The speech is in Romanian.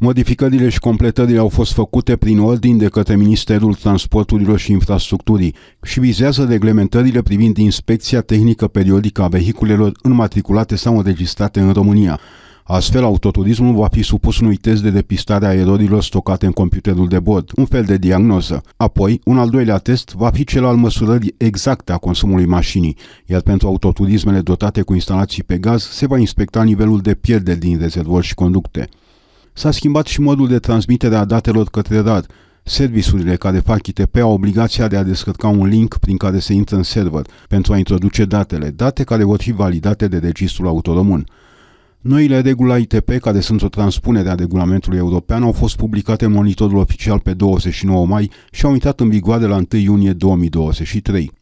Modificările și completările au fost făcute prin ordin de către Ministerul Transporturilor și Infrastructurii și vizează reglementările privind inspecția tehnică periodică a vehiculelor înmatriculate sau înregistrate în România. Astfel, autoturismul va fi supus unui test de depistare a erorilor stocate în computerul de bord, un fel de diagnoză. Apoi, un al doilea test va fi cel al măsurării exacte a consumului mașinii, iar pentru autoturismele dotate cu instalații pe gaz se va inspecta nivelul de pierderi din rezervori și conducte. S-a schimbat și modul de transmitere a datelor către RAR. Serviciurile care fac ITP au obligația de a descărca un link prin care se intră în server pentru a introduce datele, date care vor fi validate de Registrul Autoromân. Noile reguli ITP, care sunt o transpunere a regulamentului european, au fost publicate în monitorul oficial pe 29 mai și au intrat în vigoare la 1 iunie 2023.